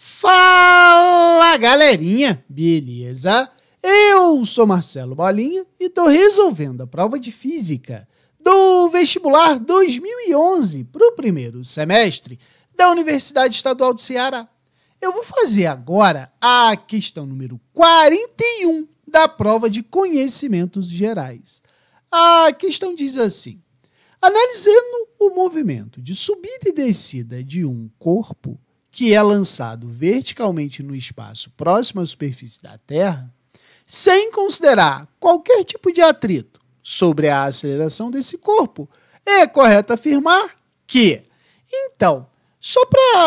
Fala galerinha, beleza? Eu sou Marcelo Bolinha e estou resolvendo a prova de física do vestibular 2011 para o primeiro semestre da Universidade Estadual de Ceará. Eu vou fazer agora a questão número 41 da prova de conhecimentos gerais. A questão diz assim: analisando o movimento de subida e descida de um corpo, que é lançado verticalmente no espaço próximo à superfície da Terra, sem considerar qualquer tipo de atrito sobre a aceleração desse corpo, é correto afirmar que. Então, só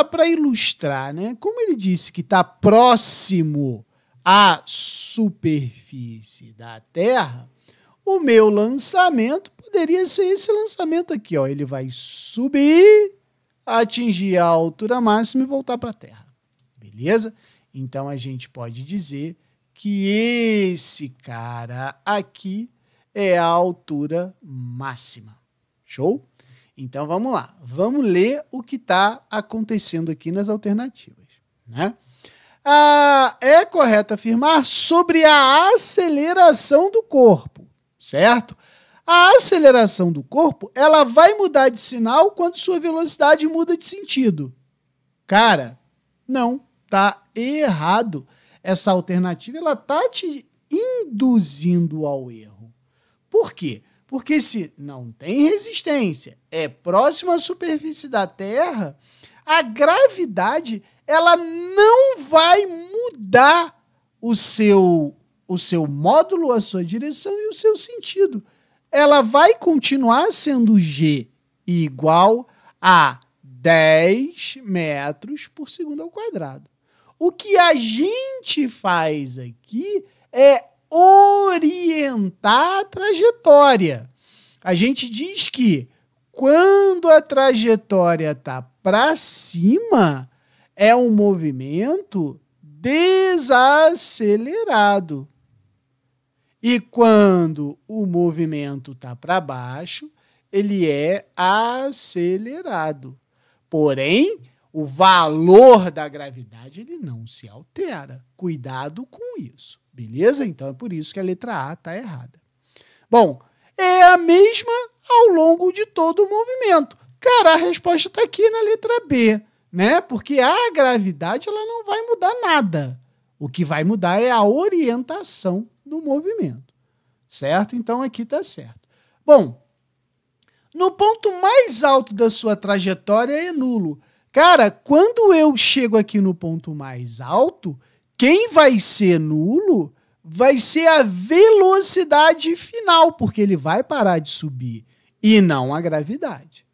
para ilustrar, né, como ele disse que está próximo à superfície da Terra, o meu lançamento poderia ser esse lançamento aqui, ó. Ele vai subir atingir a altura máxima e voltar para a Terra. Beleza? Então a gente pode dizer que esse cara aqui é a altura máxima. Show? Então vamos lá, vamos ler o que está acontecendo aqui nas alternativas. Né? Ah, é correto afirmar sobre a aceleração do corpo, certo? A aceleração do corpo, ela vai mudar de sinal quando sua velocidade muda de sentido. Cara, não, tá errado. Essa alternativa ela tá te induzindo ao erro. Por quê? Porque se não tem resistência, é próximo à superfície da Terra, a gravidade ela não vai mudar o seu o seu módulo, a sua direção e o seu sentido ela vai continuar sendo G igual a 10 metros por segundo ao quadrado. O que a gente faz aqui é orientar a trajetória. A gente diz que quando a trajetória está para cima, é um movimento desacelerado. E quando o movimento está para baixo, ele é acelerado. Porém, o valor da gravidade ele não se altera. Cuidado com isso, beleza? Então é por isso que a letra A está errada. Bom, é a mesma ao longo de todo o movimento. Cara, a resposta está aqui na letra B, né? Porque a gravidade ela não vai mudar nada. O que vai mudar é a orientação do movimento. Certo? Então aqui está certo. Bom, no ponto mais alto da sua trajetória é nulo. Cara, quando eu chego aqui no ponto mais alto, quem vai ser nulo vai ser a velocidade final, porque ele vai parar de subir e não a gravidade.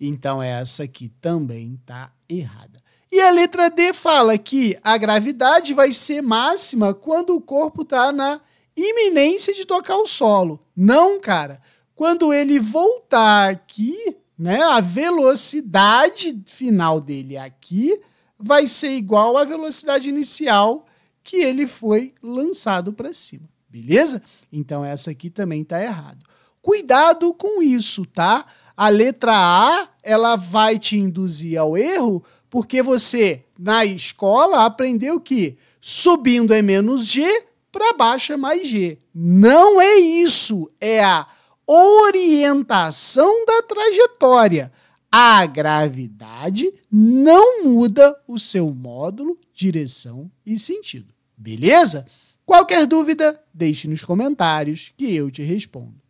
Então essa aqui também está errada. E a letra D fala que a gravidade vai ser máxima quando o corpo está na iminência de tocar o solo. Não, cara. Quando ele voltar aqui, né, a velocidade final dele aqui vai ser igual à velocidade inicial que ele foi lançado para cima. Beleza? Então essa aqui também está errado. Cuidado com isso, tá? A letra A, ela vai te induzir ao erro, porque você na escola aprendeu que subindo é menos g, para baixo é mais G. Não é isso, é a orientação da trajetória. A gravidade não muda o seu módulo, direção e sentido. Beleza? Qualquer dúvida, deixe nos comentários que eu te respondo.